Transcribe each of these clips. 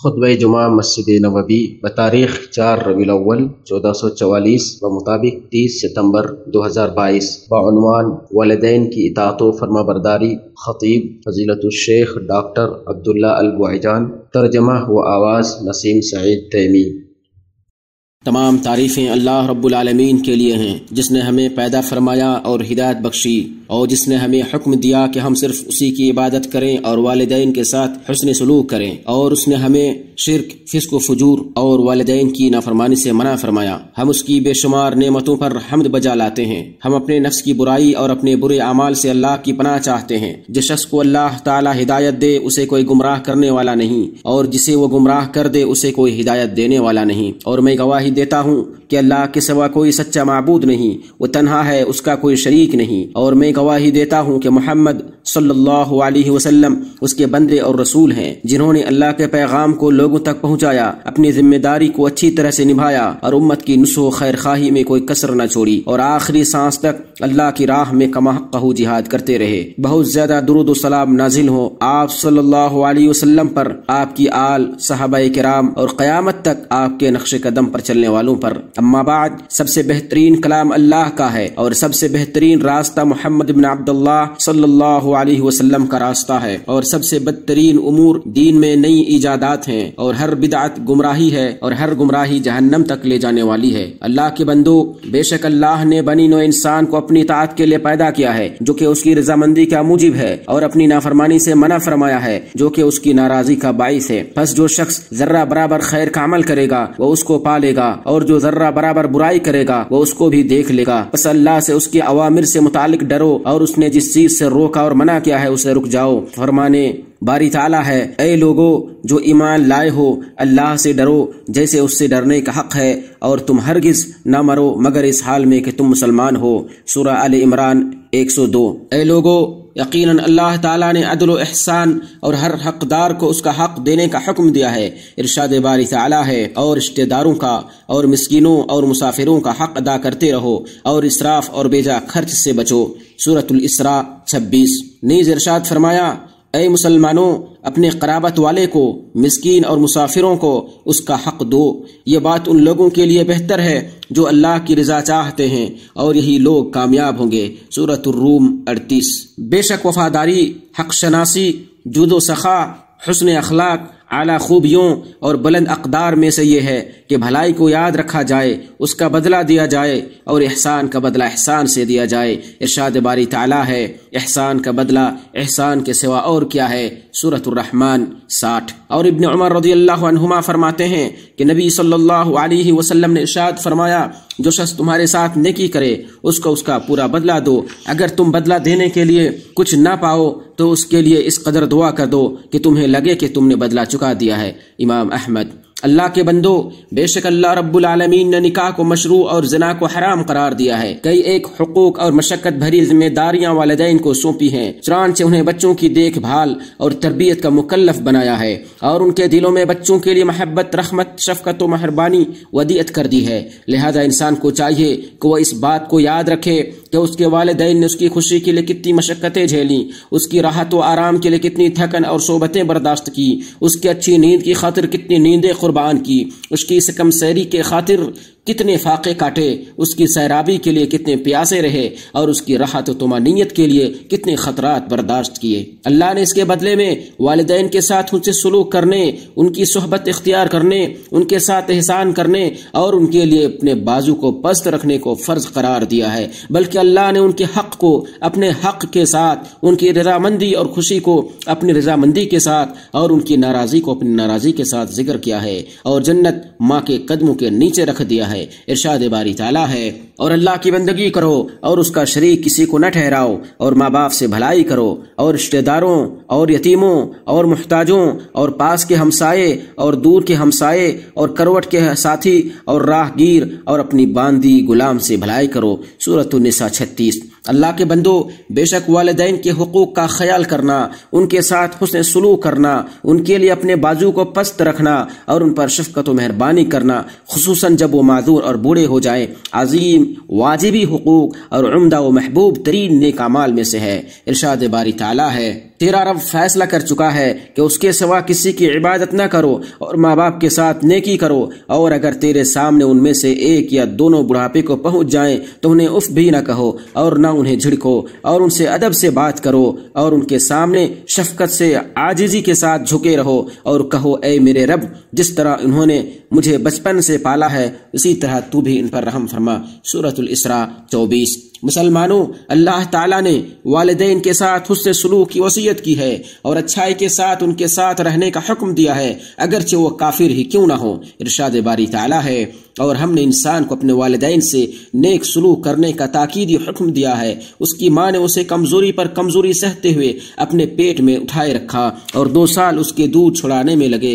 खुतब जुमा मस्जिद नबी बतारीख चार रबी अव्वल चौदह सौ चवालीस व मुताबिक तीस सितम्बर दो हज़ार बाईस बानवान वालदेन की इतात फरमा बरदारी खतीब फजीलत शेख डॉक्टर अब्दुल्ला अलबुआजान तर्जमा व आवाज़ नसीम सईद तैमी तमाम तारीफ़ें अल्लाह आलमीन के लिए हैं जिसने हमें पैदा फरमाया और हिदायत बख्शी और जिसने हमें हुक्म दिया कि हम सिर्फ उसी की इबादत करें और वालदेन के साथ हसन सलूक करें और उसने हमें शिरक फिस्क फजूर और वालदेन की नाफरमानी से मना फरमाया हम उसकी बेशुमार नेमतों पर हमद बजा लाते हैं हम अपने नफ्स की बुराई और अपने बुरे अमाल से अल्लाह की पनाह चाहते हैं जिस शख्स को अल्लाह ताला हिदायत दे उसे कोई गुमराह करने वाला नहीं और जिसे वो गुमराह कर दे उसे कोई हिदायत देने वाला नहीं और मैं गवाही देता हूँ कि अल्लाह के सिवा कोई सच्चा मबूद नहीं वो तनहा है उसका कोई शरीक नहीं और मैं गवाही देता हूँ कि मोहम्मद सल्लल्लाहु अलैहि वसल्लम उसके बंदे और रसूल हैं जिन्होंने अल्लाह के पैगाम को लोगों तक पहुँचाया अपनी जिम्मेदारी को अच्छी तरह से निभाया और उम्मत की नुसो खैर खाही में कोई कसर न छोड़ी और आखिरी सांस तक अल्लाह की राह में कहू जिहाद करते रहे बहुत ज्यादा दुरुद सलाम नाजिल हो आप सल्लल्लाहु अलैहि वसल्लम पर आपकी आल सहाबा कराम और क्यामत तक आपके नक्श कदम पर चले चलने वालों पर अम्मा सबसे बेहतरीन कलाम अल्लाह का है और सबसे बेहतरीन रास्ता मोहम्मद बिन अब्दुल्लाह सल्लल्लाहु अलैहि वसल्लम का रास्ता है और सबसे बदतरीन उमूर दीन में नई ईजादात हैं और हर बिदात गुमराही है और हर गुमराही जहन्नम तक ले जाने वाली है अल्लाह के बंदो बेशक अल्लाह ने बनी नो इंसान को अपनी तात के लिए पैदा किया है जो की उसकी रजामंदी का मुजिब है और अपनी नाफरमानी से मना फरमाया है जो की उसकी नाराजी का बायस है बस जो शख्स जर्रा बराबर खैर का अमल करेगा वो उसको पालेगा लेगा और जो जर्रा बराबर बुराई करेगा वो उसको भी देख लेगा बस अल्लाह से उसके अवामिर से मुतालिक डरो और उसने जिस चीज से रोका और मना किया है उसे रुक जाओ फरमाने बारी ताला है ए लोगो जो ईमान लाए हो अल्लाह से डरो जैसे उससे डरने का हक है और तुम हरगिज न मरो मगर इस हाल में कि तुम मुसलमान हो सूरा अल इमरान 102 ए लोगो यकीनन अल्लाह ताला ने अदल एहसान और हर हकदार को उसका हक देने का हुक्म दिया है इरशाद बारी आला है और रिश्तेदारों का और मस्किनों और मुसाफिरों का हक अदा करते रहो और इसराफ और बेजा खर्च से बचो सूरत इसरा छब्बीस नीज इरशाद फरमाया अय मुसलमानों अपने कराबत वाले को मिसकीन और मुसाफिरों को उसका हक दो ये बात उन लोगों के लिए बेहतर है जो अल्लाह की रजा चाहते हैं और यही लोग कामयाब होंगे सूरत रूम अड़तीस बेशक वफादारी हक शनासी जुदो सखा हसन अखलाक आला खूबियों और बुलंद अकदार में से ये है कि भलाई को याद रखा जाए उसका बदला दिया जाए और एहसान का बदला एहसान से दिया जाए इर्शाद बारी ताला है एहसान का बदला एहसान के सिवा और क्या है सूरतरहमान साठ और इबन उमर रदी फरमाते हैं कि नबी सल्लल्लाहु अलैहि वसल्लम ने इशाद फरमाया जो शख्स तुम्हारे साथ नेकी करे उसको उसका पूरा बदला दो अगर तुम बदला देने के लिए कुछ ना पाओ तो उसके लिए इस कदर दुआ कर दो कि तुम्हें लगे कि तुमने बदला चुका दिया है इमाम अहमद अल्लाह के बंदो बेशक अल्लाह रब्बुल आलमीन ने निकाह को मशरू और जना को हराम करार दिया है कई एक हकूक और मशक्कत भरी जिम्मेदारियाँ वालदेन को सौंपी है चुरान से उन्हें बच्चों की देखभाल और तरबियत का मुकलफ बनाया है और उनके दिलों में बच्चों के लिए महब्बत रहमत शफकत व मेहरबानी वदियत कर दी है लिहाजा इंसान को चाहिए कि वह इस बात को याद रखे कि उसके वाले ने उसकी खुशी के लिए कितनी मशक्क़तें झेली उसकी राहत व आराम के लिए कितनी थकन और सोबतें बर्दाश्त की उसकी अच्छी नींद की खातिर कितनी नींदें कुर्बान की उसकी इस कम सैरी के खातिर कितने फाके काटे उसकी सैराबी के लिए कितने प्यासे रहे और उसकी राहत तुमानियत के लिए कितने खतरात बर्दाश्त किए अल्लाह ने इसके बदले में वालदेन के साथ उनसे सलूक करने उनकी सहबत इख्तियार करने उनके साथ एहसान करने और उनके लिए अपने बाजू को पस्त रखने को फ़र्ज करार दिया है बल्कि अल्लाह ने उनके हक को अपने हक के साथ उनकी रजामंदी और खुशी को अपनी रजामंदी के साथ और उनकी नाराज़ी को अपनी नाराज़ी के साथ जिक्र किया है और जन्नत माँ के कदमों के नीचे रख दिया है है इर्शाद बारी ताला है और अल्लाह की बंदगी करो और उसका शरीक किसी को न ठहराओ और माँ बाप से भलाई करो और रिश्तेदारों और यतीमों और मुहताजों और पास के हमसाए और दूर के हमसाए और करवट के साथी और राहगीर और अपनी बांदी गुलाम से भलाई करो सूरत सौ छत्तीस अल्लाह के बंदो बेशक वालदेन के हकूक़ का ख्याल करना उनके साथ हुसन सलूक करना उनके लिए अपने बाजू को पस्त रखना और उन पर शफकत मेहरबानी करना खसूस जब वो माजूर और बूढ़े हो जाए अजीम वाजिबी हकूक़ और उमदा व महबूब तरीन नेकामाल में से है इर्शाद बारी ताला है तेरा रब फैसला कर चुका है कि उसके सिवा किसी की इबादत न करो और माँ बाप के साथ नेकी करो और अगर तेरे सामने उनमें से एक या दोनों बुढ़ापे को पहुँच जाए तो उन्हें उफ भी न कहो और न उन्हें झिड़को और उनसे अदब से बात करो और उनके सामने शफकत से आजिजी के साथ झुके रहो और कहो ए मेरे रब जिस तरह उन्होंने मुझे बचपन से पाला है उसी तरह तू भी इन पर रहम फरमा सूरत इसरा चौबीस मुसलमानों अल्लाह ताला ने वालदेन के साथ हुसन सलूक की वसीयत की है और अच्छाई के साथ उनके साथ रहने का हुक्म दिया है अगरचे वो काफिर ही क्यों ना हो इरशाद बारी ताला है और हमने इंसान को अपने वालदेन से नेक सलूक करने का ताकीदी हुक्म दिया है उसकी माँ ने उसे कमज़ोरी पर कमज़ोरी सहते हुए अपने पेट में उठाए रखा और दो साल उसके दूध छुड़ाने में लगे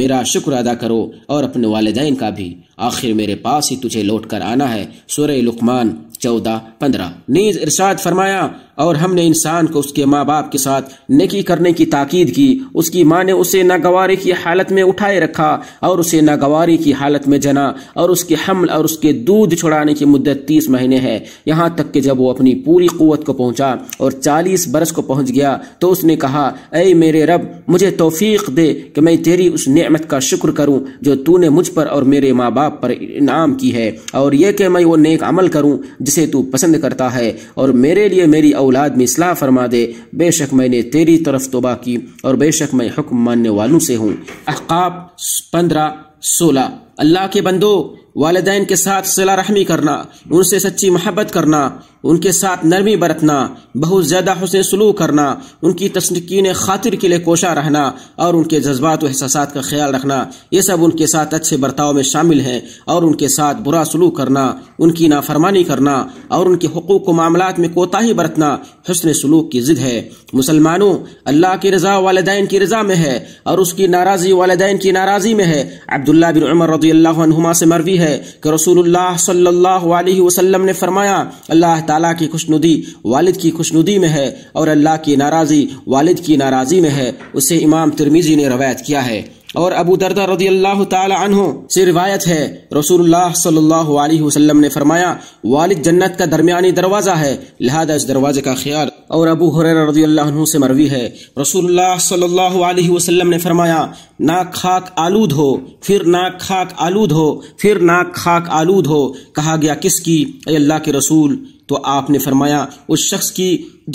मेरा शुक्र अदा करो और अपने वालदेन का भी आखिर मेरे पास ही तुझे लौट कर आना है सुर लुकमान चौदह पंद्रह नीज इरशाद फरमाया और हमने इंसान को उसके माँ बाप के साथ नेकी करने की ताकीद की उसकी माँ ने उसे नागवारी की हालत में उठाए रखा और उसे नागवारी की हालत में जना और उसके हमल और उसके दूध छुड़ाने की मुद्दत तीस महीने है यहाँ तक कि जब वो अपनी पूरी क़वत को पहुँचा और चालीस बरस को पहुँच गया तो उसने कहा अय मेरे रब मुझे तोफ़ीक दे कि मैं तेरी उस नमत का शुक्र करूँ जो तूने मुझ पर और मेरे माँ बाप पर इनाम की है और यह कि मैं वो नेक अमल करूँ जिसे तू पसंद करता है और मेरे लिए मेरी औलाद में इसलाह फरमा दे बेशक मैंने तेरी तरफ तोबा की और बेशक मैं हुक्म मानने वालों से हूँ अहकाब पंद्रह सोलह अल्लाह के बंदो वालदेन के साथ सिला रहमी करना उनसे सच्ची मोहब्बत करना उनके साथ नरमी बरतना बहुत ज़्यादा हुसन सलूक करना उनकी तस्कीन खातिर के लिए कोशा रहना और उनके जज्बात एहसास का ख्याल रखना ये सब उनके साथ अच्छे बर्ताव में शामिल है और उनके साथ बुरा सलूक करना उनकी नाफरमानी करना और उनके हकूक़ को मामला में कोताही बरतना हसन सलूक की ज़िद है मुसलमानों अल्लाह की रजा वालदेन की रजा में है और उसकी नाराज़ी वालदेन की नाराज़ी में है अब्दुल्ला बिन उमर रजी से मरवी है कि रसूलुल्लाह सल्लल्लाहु अलैहि वसल्लम ने फरमाया अल्लाह ताला की खुशनुदी वालिद की खुशनुदी में है और अल्लाह की नाराज़ी वालिद की नाराज़ी में है उसे इमाम तिरमिजी ने रवायत किया है और अबू दरदा रजी अल्लाह तहों से रिवायत है रसूलुल्लाह सल्लल्लाहु अलैहि वसल्लम ने फरमाया वालिद जन्नत का दरमियानी दरवाज़ा है लिहाजा इस दरवाजे का ख्याल और अबू हुरैरा रजी अल्लाह से मरवी है रसूलुल्लाह सल्लल्लाहु अलैहि वसल्लम ने फरमाया ना खाक आलूद हो फिर ना खाक आलूद हो फिर ना खाक आलूद हो कहा गया किसकी अल्लाह के रसूल तो आपने फरमाया उस शख्स की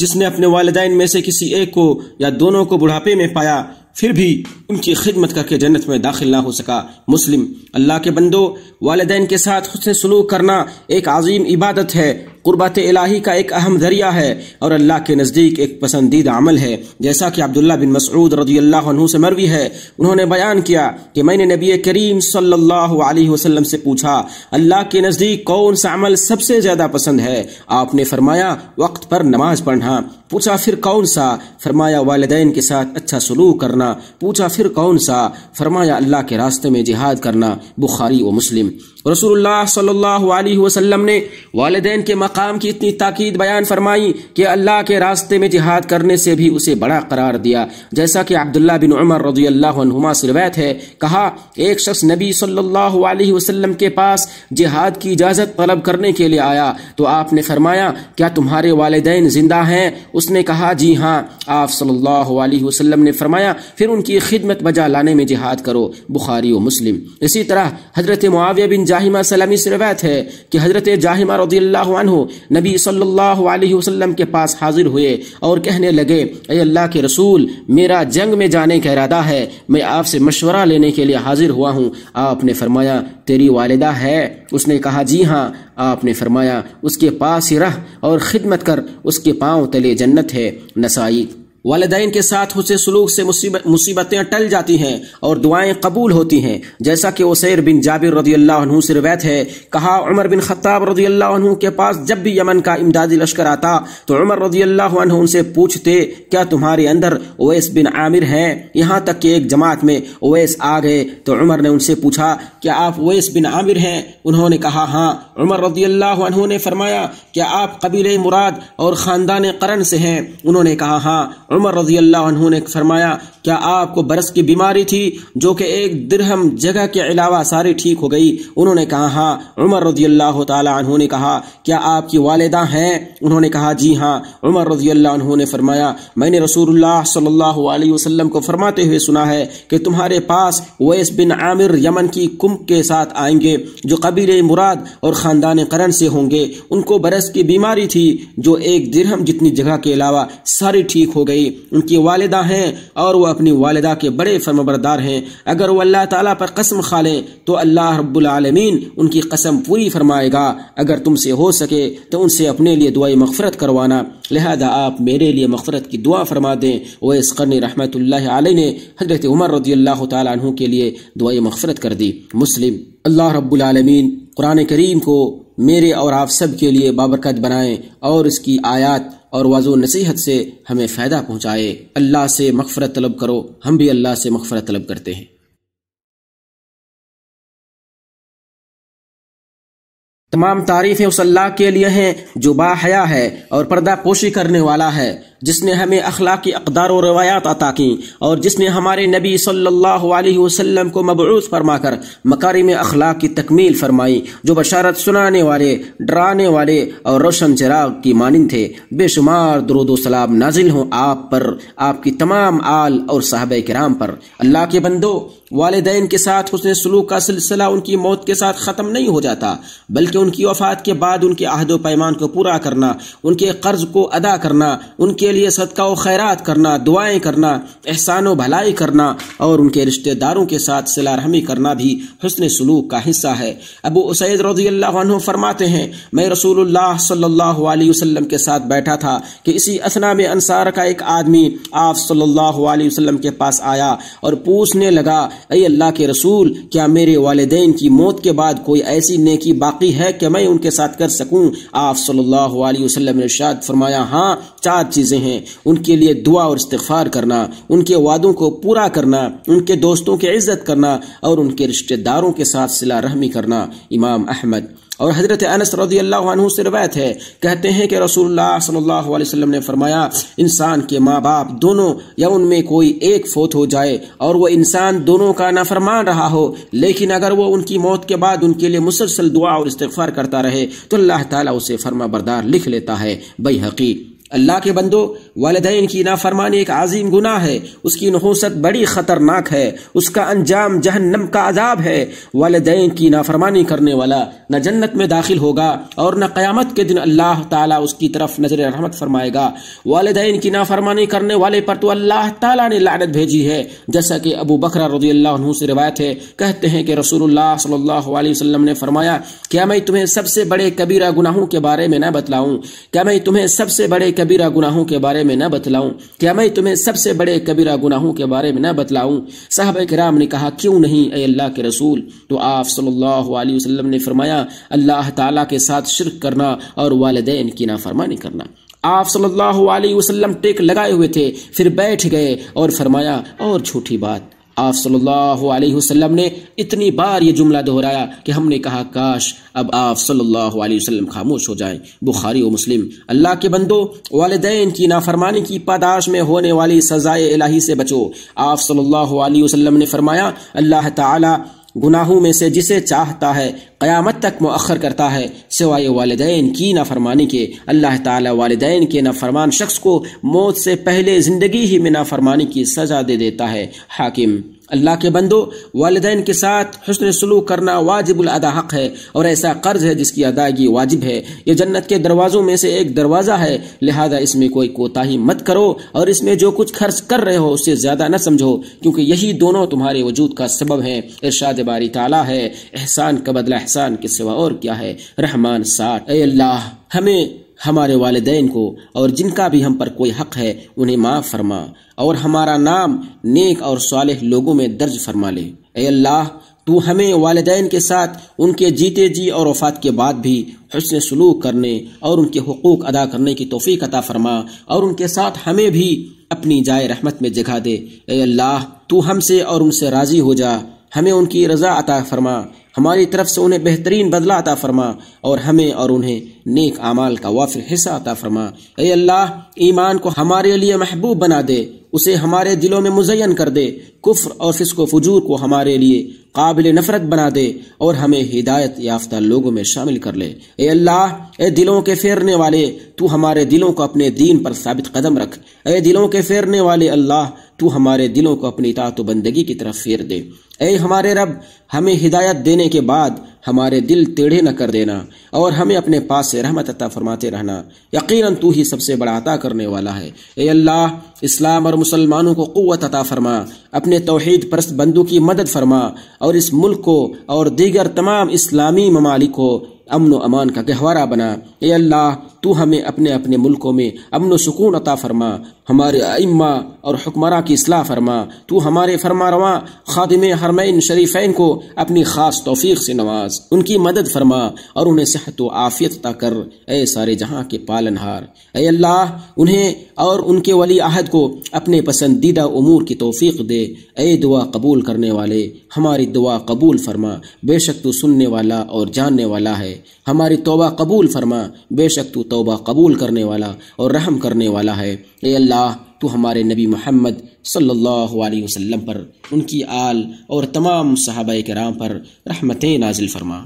जिसने अपने वालदेन में से किसी एक को या दोनों को बुढ़ापे में पाया फिर भी उनकी खिदमत करके जन्नत में दाखिल ना हो सका मुस्लिम अल्लाह के बंदो वालदेन के साथ हुसन सलूक करना एक अजीम इबादत है कुर्बत इलाही का एक अहम जरिया है और अल्लाह के नज़दीक एक पसंदीदा अमल है जैसा कि अब्दुल्ला बिन मसूद रजी अल्लाह से मरवी है उन्होंने बयान किया कि मैंने नबी करीम सल्लाम से पूछा अल्लाह के नज़दीक कौन सा अमल सबसे ज़्यादा पसंद है आपने फरमाया वक्त पर नमाज पढ़ना पूछा फिर कौन सा फरमाया वालदेन के साथ अच्छा सलूक करना पूछा फिर कौन सा फरमाया अल्लाह के रास्ते में जिहाद करना बुखारी व मुस्लिम रसूलुल्लाह सल्लल्लाहु अलैहि वसल्लम ने वालदेन के मकाम की इतनी ताकीद बयान फरमाई कि अल्लाह के रास्ते में जिहाद करने से भी उसे बड़ा करार दिया जैसा कि अब्दुल्ला बिन उमर रजी अल्लाहुमा से रवैत है कहा एक शख्स नबी सल्लल्लाहु अलैहि वसल्लम के पास जिहाद की इजाज़त तलब करने के लिए आया तो आपने फरमाया क्या तुम्हारे वालदेन जिंदा हैं उसने कहा जी हाँ आप सल्लल्लाहु अलैहि वसल्लम ने फरमाया फिर उनकी खिदमत बजा लाने में जिहाद करो बुखारी व मुस्लिम इसी तरह हजरत मुआविया बिन जाहिमा सलामी से रवायत है कि हज़रत जाहिमा रदी अल्लाह नबी सल्लल्लाहु अलैहि वसल्लम के पास हाजिर हुए और कहने लगे अय अल्लाह के रसूल मेरा जंग में जाने का इरादा है मैं आपसे मशवरा लेने के लिए हाजिर हुआ हूँ आपने फरमाया तेरी वालदा है उसने कहा जी हाँ आपने फरमाया उसके पास ही रह और ख़िदमत कर उसके पाँव तले जन्नत है नसाई वालदेन के साथ उसे सलूक से मुसीबतें टल जाती हैं और दुआएं कबूल होती हैं जैसा कि उसेर बिन जाबिर रदी अल्लाह से रवैत है कहा उमर बिन खत्ताब रदी अल्लाह के पास जब भी यमन का इमदादी लश्कर आता तो उमर रदी अल्लाह उनसे पूछते क्या तुम्हारे अंदर ओवैस बिन आमिर हैं यहाँ तक कि एक जमात में ओवैस आ गए तो उमर ने उनसे पूछा क्या आप ओवैस बिन आमिर हैं उन्होंने कहा हाँ उमर रदी अल्लाह ने फरमाया क्या आप कबीले मुराद और ख़ानदान करण से हैं उन्होंने कहा हाँ उमर रजी अल्लाह ने फरमाया क्या आपको बरस की बीमारी थी जो कि एक दिरहम जगह के अलावा सारी ठीक हो गई उन्होंने कहा हाँ उमर रजी अल्लाह तु ने कहा क्या आपकी वालदा हैं उन्होंने कहा जी हाँ उमर रजी अल्लाह ने फरमाया मैंने रसूलुल्लाह सल्लल्लाहु अलैहि वसल्लम को फरमाते हुए सुना है कि तुम्हारे पास वैस बिन आमिर यमन की कुंभ के साथ आएंगे जो कबीर मुराद और ख़ानदान करण से होंगे उनको बरस की बीमारी थी जो एक दिरहम जितनी जगह के अलावा सारी ठीक हो गई उनकी वालदा हैं और वह अपनी वालदा के बड़े फर्मबरदार हैं अगर वो अल्लाह ताला पर कसम खा लें तो अल्लाह रब्बुलमीन उनकी कसम पूरी फरमाएगा अगर तुमसे हो सके तो उनसे अपने लिए दुआई मगफरत करवाना लिहाजा आप मेरे लिए मगफरत की दुआ फरमा दें वैस करनी रहमत ने हजरत उमर रदी अल्लाह तु के लिए दुआई मगफरत कर दी मुस्लिम अल्लाह आलमीन कुरान करीम को मेरे और आप सब के लिए बाबरकत बनाएं और इसकी आयात और वाजो नसीहत से हमें फ़ायदा पहुंचाए अल्लाह से मगफरत तलब करो हम भी अल्लाह से मफफरत तलब करते हैं तमाम तारीफ़ें उस अल्लाह के लिए हैं जो बाहया है और पर्दा पोशी करने वाला है जिसने हमें अखलाक अकदार और रवायात अता की और जिसने हमारे नबी सल्लल्लाहु अलैहि वसल्लम को मबरूस कर मकारी में अखलाक की तकमील फरमाई जो बशारत सुनाने वाले डराने वाले और रोशन चिराग की मानंद थे बेशुमार दरुदो सलाम नाजिल हों आप पर आपकी तमाम आल और साहब कराम पर अल्लाह के बंदो वालदेन के साथ उसने सलूक का सिलसिला उनकी मौत के साथ ख़त्म नहीं हो जाता बल्कि उनकी वफात के बाद उनके अहद पैमान को पूरा करना उनके कर्ज को अदा करना उनके लिए सदका व खैरात करना दुआएं करना एहसान व भलाई करना और उनके रिश्तेदारों के साथ सिलारहमी करना भी हसन सलूक का हिस्सा है अबू उसैद रजील्ला फरमाते हैं मैं रसूलुल्लाह सल्लल्लाहु अलैहि वसल्लम के साथ बैठा था कि इसी असना में अंसार का एक आदमी आप सल्लल्लाहु अलैहि वसल्लम के पास आया और पूछने लगा अय अल्लाह के रसूल क्या मेरे वालदेन की मौत के बाद कोई ऐसी नेकी बाकी है कि मैं उनके साथ कर सकूं आप सल्लल्लाहु अलैहि वसल्लम ने शाद फरमाया हाँ चार चीज़ें हैं उनके लिए दुआ और इस्तफार करना उनके वादों को पूरा करना उनके दोस्तों की इज्जत करना और उनके रिश्तेदारों के साथ सिला रहमी करना इमाम अहमद और हज़रत अनस रदी से रवायत है कहते हैं कि रसूलुल्लाह सल्लल्लाहु अलैहि वसल्लम ने फरमाया इंसान के माँ बाप दोनों या उनमें कोई एक फोत हो जाए और वह इंसान दोनों का नाफरमान रहा हो लेकिन अगर वह उनकी मौत के बाद उनके लिए मुसलसल दुआ और इस्तफार करता रहे तो अल्लाह ताला उसे फर्मा बरदार लिख लेता है बई हकीक अल्लाह के बंदो वाले की नाफरमानी एक आज़ीम गुना है उसकी नहोसत बड़ी ख़तरनाक है उसका अंजाम जहन्नम का अजाब है वाले की नाफरमानी करने वाला न जन्नत में दाखिल होगा और न क़्यामत के दिन अल्लाह ताला उसकी तरफ नज़र रहमत फरमाएगा वाले की नाफरमानी करने वाले पर तो अल्लाह तला ने लानत भेजी है जैसा की अबू बकर रजी अल्लाह से रिवायत है कहते हैं कि रसूल सल्लाम ने फरमाया क्या मैं तुम्हें सबसे बड़े कबीरा गुनाहों के बारे में न बतलाऊँ क्या मैं तुम्हें सबसे बड़े कबीरा गुनाहों के बारे में न बतलाऊं क्या मैं तुम्हें सबसे बड़े कबीरा गुनाहों के बारे में न बतलाऊं साहब कराम ने कहा क्यों नहीं ए अल्लाह के रसूल तो आप सल्लल्लाहु अलैहि वसल्लम ने फरमाया अल्लाह ताला के साथ शिरक करना और वालदेन की नाफरमानी करना आप सल्लल्लाहु अलैहि वसल्लम टेक लगाए हुए थे फिर बैठ गए और फरमाया और छोटी बात आप सल्लल्लाहु अलैहि वसल्लम ने इतनी बार ये जुमला दोहराया कि हमने कहा काश अब आप सल्लल्लाहु अलैहि वसल्लम खामोश हो जाएं बुखारी व मुस्लिम अल्लाह के बंदो वालदेन की नाफरमानी की पादाश में होने वाली सज़ाए इलाही से बचो आप सल्लल्लाहु अलैहि वसल्लम ने फरमाया अल्लाह ताला गुनाहों में से जिसे चाहता है क़यामत तक मौखर करता है सिवाय वालदेन की नाफरमानी के अल्लाह ताला के के नाफरमान शख्स को मौत से पहले ज़िंदगी ही में नाफरमानी की सज़ा दे देता है हाकिम अल्लाह के बंदो वालदेन के साथ हसन सलूक करना वाजिब अदा हक है और ऐसा कर्ज है जिसकी अदायगी वाजिब है ये जन्नत के दरवाज़ों में से एक दरवाज़ा है लिहाजा इसमें कोई कोताही मत करो और इसमें जो कुछ खर्च कर रहे हो उससे ज़्यादा न समझो क्योंकि यही दोनों तुम्हारे वजूद का सबब है इर्शाद बारी ताला है एहसान का बदला एहसान के सिवा और क्या है रहमान साठ अल्लाह हमें हमारे वालदेन को और जिनका भी हम पर कोई हक है उन्हें माफ़ फरमा और हमारा नाम नेक और साल लोगों में दर्ज फरमा ले अल्लाह तू हमें वालदेन के साथ उनके जीते जी और वफात के बाद भी हसन सलूक करने और उनके हकूक़ अदा करने की तोफ़ी अता फरमा और उनके साथ हमें भी अपनी जाय रहमत में जगा दे अल्लाह तू हमसे और उनसे राज़ी हो जा हमें उनकी रज़ा अता फरमा हमारी तरफ से उन्हें बेहतरीन बदला अता फरमा और हमें और उन्हें नेक आमाल का वाफिर हिस्सा अता फरमा ए अल्लाह ईमान को हमारे लिए महबूब बना दे उसे हमारे दिलों में मुजयन कर दे कुफ्र और फिसको फजूर को हमारे लिए काबिल नफरत बना दे और हमें हिदायत याफ्ता लोगों में शामिल कर ले ए अल्लाह ए दिलों के फेरने वाले तू हमारे दिलों को अपने दीन पर साबित कदम रख ए दिलों के फेरने वाले अल्लाह तू हमारे दिलों को अपनी तात बंदगी की तरफ फेर दे ए हमारे रब हमें हिदायत देने के बाद हमारे दिल टेढ़े न कर देना और हमें अपने पास से रहमत अता फरमाते रहना यकीनन तू ही सबसे बड़ा अता करने वाला है ए अल्लाह इस्लाम और मुसलमानों को क़वत अता फरमा अपने तोहद परस्त बंदू की मदद फरमा और इस मुल्क को और दीगर तमाम इस्लामी ममालिक को अमन अमान का गहवारा बना ए अल्लाह तू हमें अपने अपने मुल्कों में अमन सुकून अता फरमा हमारे अम्मा और हुक्मरा की असलाह फरमा तू हमारे फरमा रवा खादिम हरमैन शरीफैन को अपनी ख़ास तोफ़ी से नवाज उनकी मदद फरमा और उन्हें सेहत व आफ़ियत तक कर ए सारे जहाँ के पालनहार ए अल्लाह उन्हें और उनके वली आहद को अपने पसंदीदा अमूर की तोफ़ी दे ए दुआ कबूल करने वाले हमारी दुआ कबूल फरमा बेशक तू सुनने वाला और जानने वाला है हमारी तोबा कबूल फरमा बेशक तू तोबा कबूल करने वाला और रहम करने वाला है ए अल्लाह अल्लाह तो हमारे नबी मोहम्मद सल्लल्लाहु अलैहि वसल्लम पर उनकी आल और तमाम सहाबा कराम पर रहमतें नाजिल फरमा